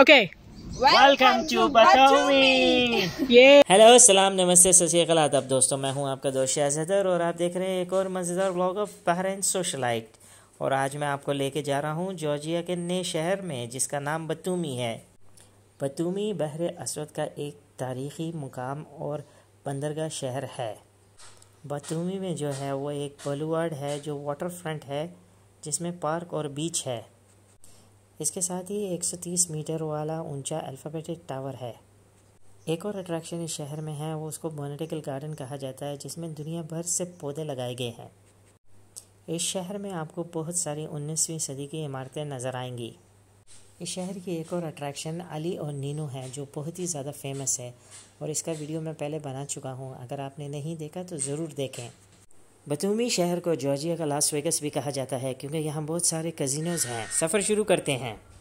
okay welcome to ये hello सलाम नमस्ते सत्यकाल आदब दोस्तों मैं हूं आपका दोस्त शाहजदर और आप देख रहे हैं एक और मज़ेदार ब्लॉग ऑफ पेरेंट्स सोशलाइट और आज मैं आपको लेके जा रहा हूं जॉर्जिया के नए शहर में जिसका नाम बतूमी है बतूमी बहर असरद का एक तारीखी मुकाम और बंदरगाह शहर है बतूमी में जो है वो एक बलूवर्ड है जो वाटर फ्रंट है जिसमें पार्क और बीच है इसके साथ ही 130 मीटर वाला ऊंचा अल्फ़ाबेटिक टावर है एक और अट्रैक्शन इस शहर में है वो उसको बोनेटिकल गार्डन कहा जाता है जिसमें दुनिया भर से पौधे लगाए गए हैं इस शहर में आपको बहुत सारी 19वीं सदी की इमारतें नज़र आएंगी इस शहर की एक और अट्रैक्शन अली और नीनू है जो बहुत ही ज़्यादा फेमस है और इसका वीडियो मैं पहले बना चुका हूँ अगर आपने नहीं देखा तो ज़रूर देखें बतूमी शहर को जॉर्जिया का लास वेगस भी कहा जाता है क्योंकि यहाँ बहुत सारे कजिनोज हैं सफ़र शुरू करते हैं